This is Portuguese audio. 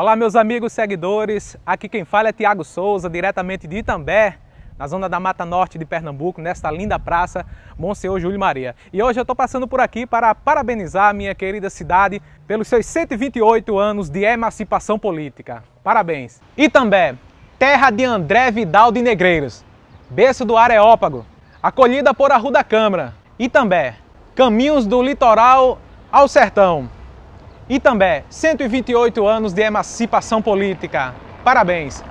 Olá meus amigos seguidores, aqui quem fala é Tiago Souza, diretamente de Itambé, na zona da Mata Norte de Pernambuco, nesta linda praça Monsenhor Júlio Maria. E hoje eu estou passando por aqui para parabenizar a minha querida cidade pelos seus 128 anos de emancipação política. Parabéns! Itambé, terra de André Vidal de Negreiros, berço do Areópago, acolhida por Arruda Câmara. Itambé, caminhos do litoral ao sertão. Itambé, 128 anos de emancipação política. Parabéns!